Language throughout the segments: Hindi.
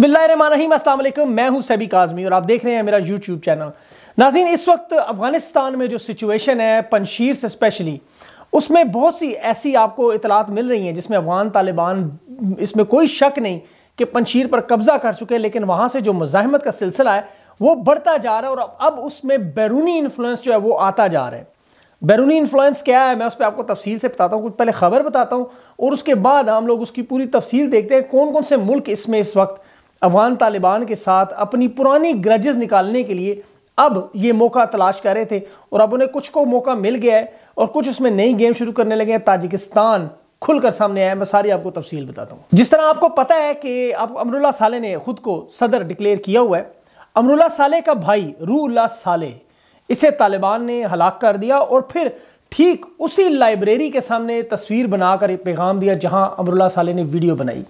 बिस्मिल्लाम मैं हूं सैबी काजमी और आप देख रहे हैं मेरा यूट्यूब चैनल नाजीन इस वक्त अफ़गानिस्तान में जो सिचुएशन है पनशीर से स्पेशली उसमें बहुत सी ऐसी आपको इतलात मिल रही हैं जिसमें अफगान तालिबान इसमें कोई शक नहीं कि पनशीर पर कब्ज़ा कर चुके हैं लेकिन वहाँ से जो मुजाहमत का सिलसिला है वो बढ़ता जा रहा है और अब उसमें बैरूनी इन्फ्लुंस जो है वो आता जा रहा है बैरूनी इन्फ्लुएंस क्या है मैं उस पर आपको तफसील से बताता हूँ कुछ पहले खबर बताता हूँ और उसके बाद हम लोग उसकी पूरी तफसील देखते हैं कौन कौन से मुल्क इसमें इस वक्त अफगान तालिबान के साथ अपनी पुरानी ग्रजेस निकालने के लिए अब ये मौका तलाश कर रहे थे और अब उन्हें कुछ को मौका मिल गया है और कुछ उसमें नई गेम शुरू करने लगे हैं ताजिकिस्तान खुलकर सामने आया मैं सारी आपको तफसील बताता हूँ जिस तरह आपको पता है कि आप अमरुल्ला साले ने खुद को सदर डिक्लेयर किया हुआ है अमरुल्ला साले का भाई रूल्ला साले इसे तालिबान ने हलाक कर दिया और फिर ठीक उसी लाइब्रेरी के सामने तस्वीर बनाकर पैगाम दिया जहाँ अमरुल्ला साले ने वीडियो बनाई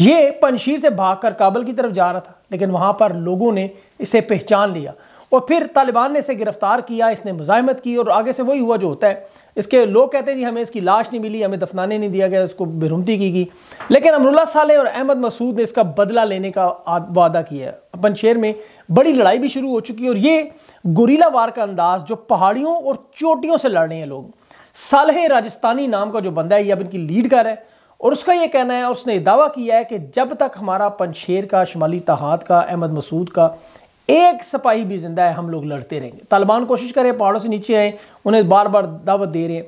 ये पनशीर से भागकर काबल की तरफ जा रहा था लेकिन वहाँ पर लोगों ने इसे पहचान लिया और फिर तालिबान ने इसे गिरफ्तार किया इसने मुजामत की और आगे से वही हुआ जो होता है इसके लोग कहते हैं जी हमें इसकी लाश नहीं मिली हमें दफनाने नहीं दिया गया इसको बेरुमती की गई लेकिन अमरुल्ला साले और अहमद मसूद ने इसका बदला लेने का वादा किया है शेर में बड़ी लड़ाई भी शुरू हो चुकी है और ये गोरीला वार का अंदाज जो पहाड़ियों और चोटियों से लड़ रहे हैं लोग सालह राजस्थानी नाम का जो बंदा है ये अब इनकी लीड कर है और उसका यह कहना है उसने दावा किया है कि जब तक हमारा पनशेर का शुमाली तहात का अहमद मसूद का एक सिपाही भी जिंदा है हम लोग लड़ते रहेंगे तालिबान कोशिश करें पहाड़ों से नीचे आए उन्हें बार बार दावत दे रहे हैं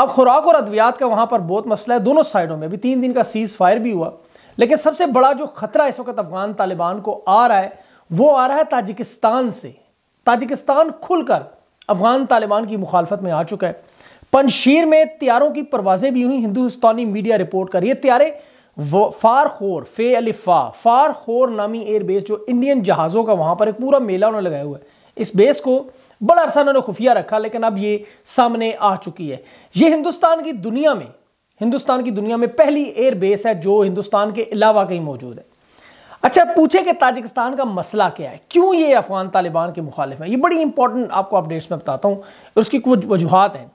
अब खुराक और अद्वियात का वहाँ पर बहुत मसला है दोनों साइडों में अभी तीन दिन का सीज़ फायर भी हुआ लेकिन सबसे बड़ा जो खतरा इस वक्त अफगान तालिबान को आ रहा है वो आ रहा है ताजिकिस्तान से ताजिकिस्तान खुलकर अफगान तालिबान की मुखालफत में आ चुका है पंशीर में त्यारों की परवाजें भी हुई हिंदुस्तानी मीडिया रिपोर्ट कर ये त्यारे फार खोर फे अलिफा फार खोर नामी एयरबेस जो इंडियन जहाज़ों का वहाँ पर एक पूरा मेला उन्होंने लगाया हुआ है इस बेस को बड़ा अरसा उन्होंने खुफिया रखा लेकिन अब ये सामने आ चुकी है ये हिंदुस्तान की दुनिया में हिंदुस्तान की दुनिया में पहली एयरबेस है जो हिंदुस्तान के अलावा कहीं मौजूद है अच्छा पूछे कि ताजिकिस्तान का मसला क्या है क्यों ये अफगान तालिबान के मुखालिफ है ये बड़ी इंपॉर्टेंट आपको अपडेट्स में बताता हूँ उसकी कुछ वजूहत हैं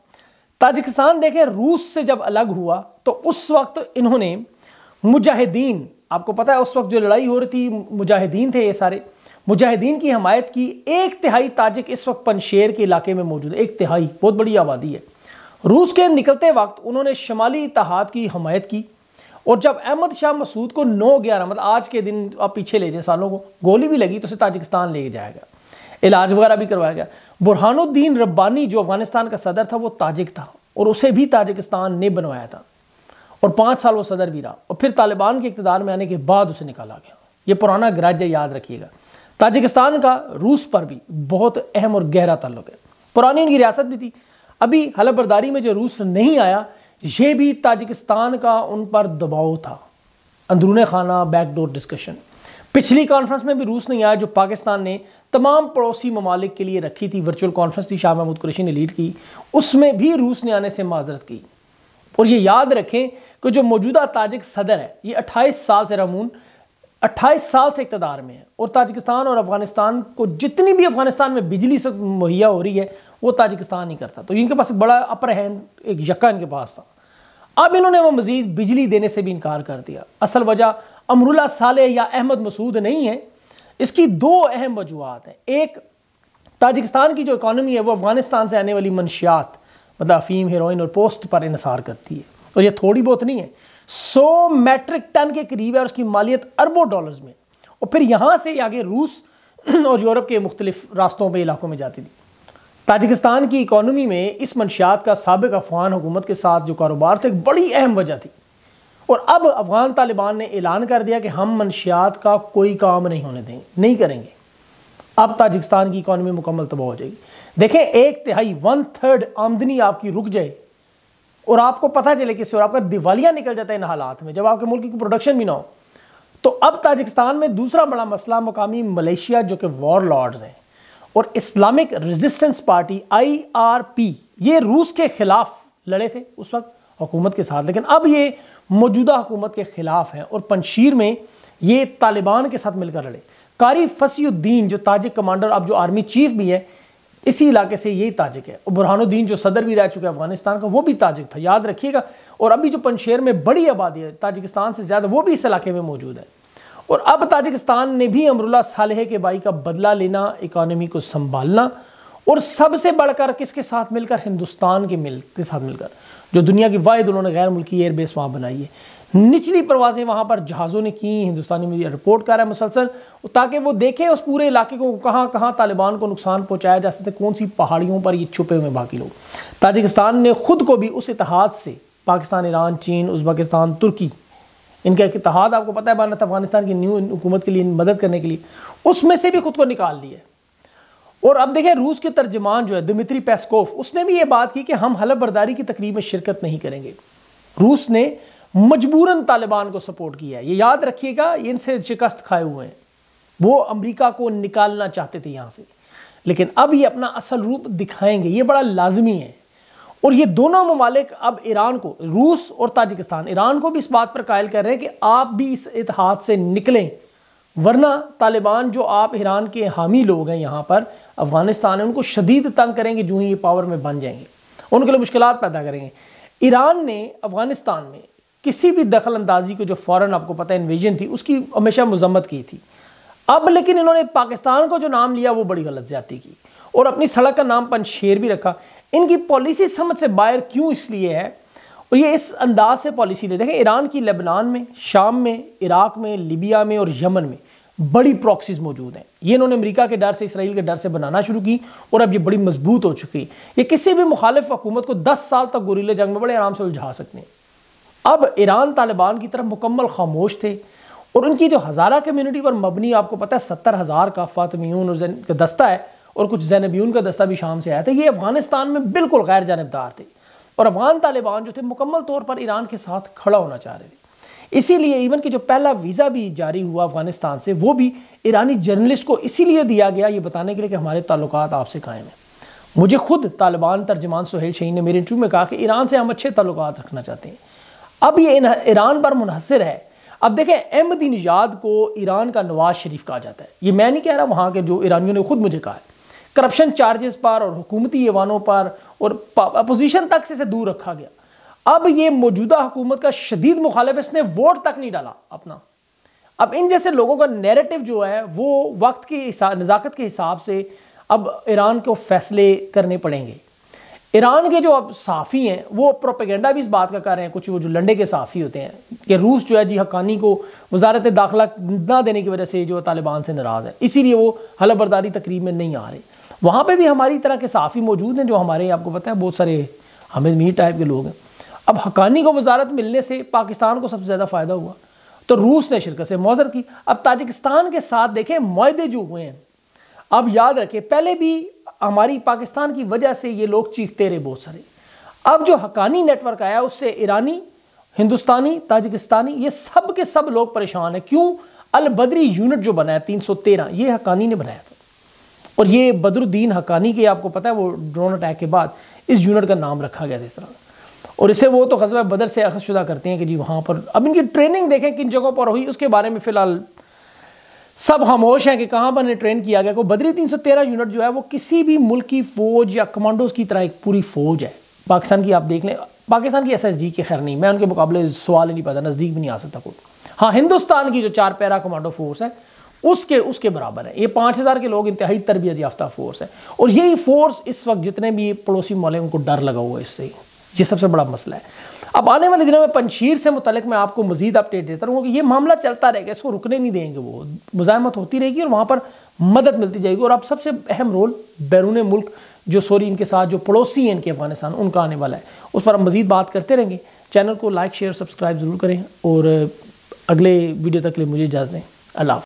ताजिकिस्तान देखें रूस से जब अलग हुआ तो उस वक्त इन्होंने मुजाहिदीन आपको पता है उस वक्त जो लड़ाई हो रही थी मुजाहिदीन थे ये सारे मुजाहिदीन की हमायत की एक तिहाई ताजिक इस वक्त पनशेर के इलाके में मौजूद है एक तिहाई बहुत बड़ी आबादी है रूस के निकलते वक्त उन्होंने शमाली इतिहाद की हमायत की और जब अहमद शाह मसूद को नौ ग्यारह मतलब आज के दिन आप पीछे ले जाए सालों को गोली भी लगी तो उसे ताजिकिस्तान ले जाएगा इलाज वगैरह भी करवाया गया बुरहानुद्दीन रब्बानी जो अफगानिस्तान का सदर था वो ताजिक था और उसे भी ताजिकिस्तान ने बनवाया था और पाँच साल वो सदर भी रहा और फिर तालिबान के इकतदार में आने के बाद उसे निकाला गया ये पुराना ग्राज्य याद रखिएगा ताजिकिस्तान का रूस पर भी बहुत अहम और गहरा ताल्लुक है पुरानी उनकी रियासत भी थी अभी हलफबरदारी में जो रूस नहीं आया ये भी ताजिकिस्तान का उन पर दबाव था अंदरून खाना बैकडोर डिस्कशन पिछली कॉन्फ्रेंस में भी रूस नहीं आया जो पाकिस्तान ने तमाम पड़ोसी ममालिक के लिए रखी थी वर्चुअल कॉन्फ्रेंस थी शाह महमूद कुरेशी ने लीड की उसमें भी रूस ने आने से माजरत की और ये याद रखें कि जो मौजूदा ताजिक सदर है ये 28 साल से रमून 28 साल से इकतदार में है और ताजिकिस्तान और अफगानिस्तान को जितनी भी अफगानिस्तान में बिजली से मुहैया हो रही है वो ताजिकिस्तान ही करता तो इनके पास एक बड़ा अपर हैंड एक यक्का इनके पास था अब इन्होंने वो मजीद बिजली देने से भी इनकार कर दिया असल वजह अमरुला साले या अहमद मसूद नहीं है इसकी दो अहम वजूहत हैं एक ताजिकिस्तान की जो इकानमी है वो अफ़गानिस्तान से आने वाली मनशियात मतलब अफीम हेरोइन और पोस्ट पर इसार करती है और ये थोड़ी बहुत नहीं है सौ मैट्रिक टन के करीब है और उसकी मालियत अरबों डॉलर्स में और फिर यहाँ से आगे रूस और यूरोप के मुख्तलिफ रास्तों पर इलाकों में जाती थी ताजिकिस्तान की इकानमी में इस मनशियात का सबक अफगान हुकूमत के साथ जो कारोबार थे एक बड़ी अहम वजह थी और अब अफ़गान तालिबान ने ऐलान कर दिया कि हम मनशियात का कोई काम नहीं होने देंगे नहीं करेंगे अब ताजिकिस्तान की इकानमी मुकम्मल तबाह हो जाएगी देखें एक तिहाई वन थर्ड आमदनी आपकी रुक जाए और आपको पता चले कि और आपका दिवालिया निकल जाता है इन हालात में जब आपके मुल्क की प्रोडक्शन भी ना हो तो अब ताजिकिस्तान में दूसरा बड़ा मसला मुकामी मलेशिया जो कि वॉर लॉर्ड्स हैं और Islamic resistance party I R P ये रूस के खिलाफ लड़े थे उस वक्त हुकूमत के साथ लेकिन अब ये मौजूदा हुकूमत के ख़िलाफ़ हैं और पंशीर में ये तालिबान के साथ मिलकर लड़े कारी फसीुद्दीन जो ताजिक कमांडर अब जो आर्मी चीफ भी है इसी इलाके से यही ताजिक है और बुरहानुद्दीन जो सदर भी रह चुके हैं अफगानिस्तान का वो भी ताजिक था याद रखिएगा और अभी जो पंशेर में बड़ी आबादी है ताजिकिस्तान से ज़्यादा वो भी इस इलाके में मौजूद है और अब ताजिकिस्तान ने भी अमरुल्ला साले के बाई का बदला लेना इकानमी को संभालना और सबसे बढ़कर किसके साथ मिलकर हिंदुस्तान के मिल के साथ मिलकर जो दुनिया की वाहिद उन्होंने गैर मुल्की एयरबेस वहाँ बनाई है निचली परवाज़ें वहाँ पर जहाज़ों ने की हिंदुस्तानी मीडिया रिपोर्ट कर रहा है मुसलसल ताकि वो देखे उस पूरे इलाके को कहाँ कहाँ तालिबान को नुकसान पहुँचाया जा सकता कौन सी पहाड़ियों पर ये छुपे हुए बाकी लोग ताजिकिस्तान ने खुद को भी उस इतिहाद से पाकिस्तान ईरान चीन उज्बेकिस्तान तुर्की इनका एक इतिहाद आपको पता है भारत अफगानिस्तान की न्यू हुकूमत के लिए मदद करने के लिए उसमें से भी खुद को निकाल लिया और अब देखें रूस के तर्जमान जो है दमित्री पेस्कोफ उसने भी ये बात की कि हम हलफ बर्दारी की तकरीब में शिरकत नहीं करेंगे रूस ने मजबूरन तालिबान को सपोर्ट किया है ये याद रखिएगा इनसे शिकस्त खाए हुए हैं वो अमरीका को निकालना चाहते थे यहाँ से लेकिन अब ये अपना असल रूप दिखाएंगे ये बड़ा लाजमी है और ये दोनों ममालिक अब ईरान को रूस और ताजिकिस्तान ईरान को भी इस बात पर कायल कर रहे हैं कि आप भी इस इतिहाद से निकलें वरना तालिबान जो आप ईरान के हामी लोग हैं यहाँ पर अफगानिस्तान है उनको शदीद तंग करेंगे जो ही ये पावर में बन जाएंगे उनके लिए मुश्किल पैदा करेंगे ईरान ने अफगानिस्तान में किसी भी दखल अंदाजी को जो फ़ौरन आपको पता है इन्वेजन थी उसकी हमेशा मजम्मत की थी अब लेकिन इन्होंने पाकिस्तान को जो नाम लिया वो बड़ी गलत ज्यादा की और अपनी सड़क का नाम शेर भी रखा इनकी पॉलिसी समझ से बाहर क्यों इसलिए है और ये इस अंदाज से पॉलिसी ले देखें ईरान की लेबनान में शाम में इराक में लीबिया में और यमन में बड़ी प्रॉक्सीज मौजूद हैं ये इन्होंने अमेरिका के डर से इसराइल के डर से बनाना शुरू की और अब ये बड़ी मजबूत हो चुकी ये किसी भी मुखालिफ हुकूमत को दस साल तक गोरीले जंग में बड़े आराम से उलझा सकते हैं अब ईरान तालिबान की तरफ मुकम्मल खामोश थे और उनकी जो हज़ारा कम्यूनिटी पर मबनी आपको पता है सत्तर हज़ार का फातमियून और जैन का दस्ता है और कुछ जैनबियून का दस्ता भी शाम से आया था ये अफगानिस्तान में बिल्कुल गैर जानबदार थे और अफगान तालिबान जो थे मुकम्मल तौर पर ईरान के साथ खड़ा होना चाह रहे थे इसीलिए इवन कि जो पहला वीज़ा भी जारी हुआ अफगानिस्तान से वो भी ईरानी जर्नलिस्ट को इसीलिए दिया गया ये बताने के लिए कि हमारे ताल्लुक आपसे कायम हैं मुझे खुद तालिबान तर्जमान सुहेल शहीन ने मेरे इंटरव्यू में कहा कि ईरान से हम अच्छे ताल्लुक रखना चाहते हैं अब ये ईरान पर मुनहसर है अब देखें अहमदी याद को ईरान का नवाज शरीफ कहा जाता है ये मैं नहीं कह रहा वहाँ के जो ईरानियों ने खुद मुझे कहा है करप्शन चार्जेस पर और हुकूमती ईवानों पर और अपोजिशन तक से इसे दूर रखा गया अब ये मौजूदा हुकूमत का शदीद मुखालफ इसने वोट तक नहीं डाला अपना अब इन जैसे लोगों का नेरेटिव जो है वो वक्त की नज़ाकत के हिसाब से अब ईरान को फैसले करने पड़ेंगे ईरान के जो अब साफ़ी हैं वो प्रोपेगेंडा भी इस बात का कर रहे हैं कुछ वो जो लंडे के साफ़ी होते हैं कि रूस जो है जी हकानी को वजारत दाखिला ना देने की वजह से जो तालिबान से नाराज़ है इसीलिए वो हलबरदारी तकरीब में नहीं आ रहे वहाँ पर भी हमारी तरह के साफ़ी मौजूद हैं जो हमारे आपको पता है बहुत सारे हमें मीर टाइप के लोग हैं अब हकानी को वजारत मिलने से पाकिस्तान को सबसे ज़्यादा फ़ायदा हुआ तो रूस ने शिरकत से मौजर की अब ताजिकिस्तान के साथ देखें माहे जो हुए हैं अब याद रखें पहले भी हमारी पाकिस्तान की वजह से ये लोग चीखते रहे बहुत सारे अब जो हकानी नेटवर्क आया उससे ईरानी हिंदुस्तानी ताजिकिस्तानी ये सब के सब लोग परेशान हैं क्यों अल यूनिट जो बनाया तीन सौ तेरह ये हकानी ने बनाया था और ये बदरुद्दीन हकानी के आपको पता है वो ड्रोन अटैक के बाद इस यूनिट का नाम रखा गया था इस तरह और इसे वो तो गजबा बदर से अखशुदा करते हैं कि जी वहाँ पर अब इनकी ट्रेनिंग देखें किन जगहों पर हुई उसके बारे में फ़िलहाल सब खामोश हैं कि कहाँ पर इन्हें ट्रेन किया गया को बदरी तेरह यूनिट जो है वो किसी भी मुल्क की फ़ौज या कमांडोज की तरह एक पूरी फ़ौज है पाकिस्तान की आप देख लें पाकिस्तान की एस एस जी के खैर नहीं मैं उनके मुकाबले सवाल ही नहीं पता नज़दीक भी नहीं आ सकता कोई हाँ हिंदुस्तान की जो चार पैरा कमांडो फोर्स है उसके उसके बराबर है ये पाँच हज़ार के लोग इंतहाई तरबियत याफ्ता फोर्स है और यही फोर्स इस वक्त जितने भी पड़ोसी मोहल्ले उनको डर लगा हुआ है इससे ही ये सबसे बड़ा मसला है अब आने वाले दिनों में पंशीर से मुतलक मैं आपको मजीद अपडेट देता रहूँगा कि ये मामला चलता रहेगा इसको रुकने नहीं देंगे वो मुजामत होती रहेगी और वहाँ पर मदद मिलती जाएगी और अब सबसे अहम रोल बैरून मुल्क जो सॉरी इनके साथ जो पड़ोसी हैं इनके अफगानिस्तान उनका आने वाला है उस पर हम मजीद बात करते रहेंगे चैनल को लाइक शेयर सब्सक्राइब ज़रूर करें और अगले वीडियो तक के लिए मुझे इजाज़ दें अल्लाह